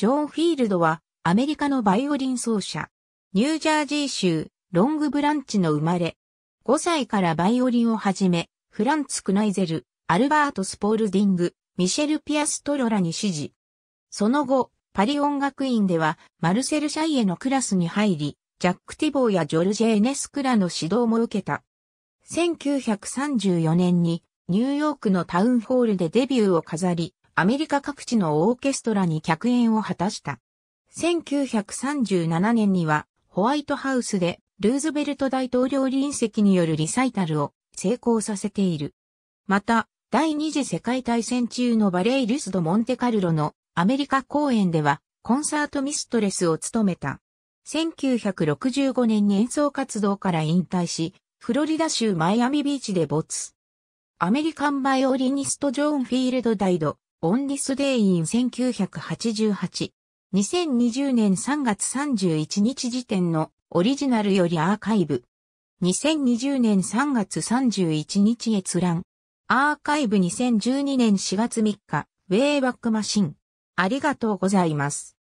ジョン・フィールドはアメリカのバイオリン奏者。ニュージャージー州ロングブランチの生まれ。5歳からバイオリンを始め、フランツ・クナイゼル、アルバート・スポールディング、ミシェル・ピアストロラに指示。その後、パリ音楽院ではマルセル・シャイエのクラスに入り、ジャック・ティボーやジョルジェ・エネスクラの指導も受けた。1934年にニューヨークのタウンホールでデビューを飾り、アメリカ各地のオーケストラに客演を果たした。1937年にはホワイトハウスでルーズベルト大統領臨席によるリサイタルを成功させている。また、第二次世界大戦中のバレイ・ルスド・モンテカルロのアメリカ公演ではコンサートミストレスを務めた。1965年に演奏活動から引退し、フロリダ州マイアミビーチで没。アメリカンバイオリニストジョーン・フィールド・ダイド、オンディスデイイン1988。2020年3月31日時点のオリジナルよりアーカイブ。2020年3月31日閲覧。アーカイブ2012年4月3日、ウェイバックマシン。ありがとうございます。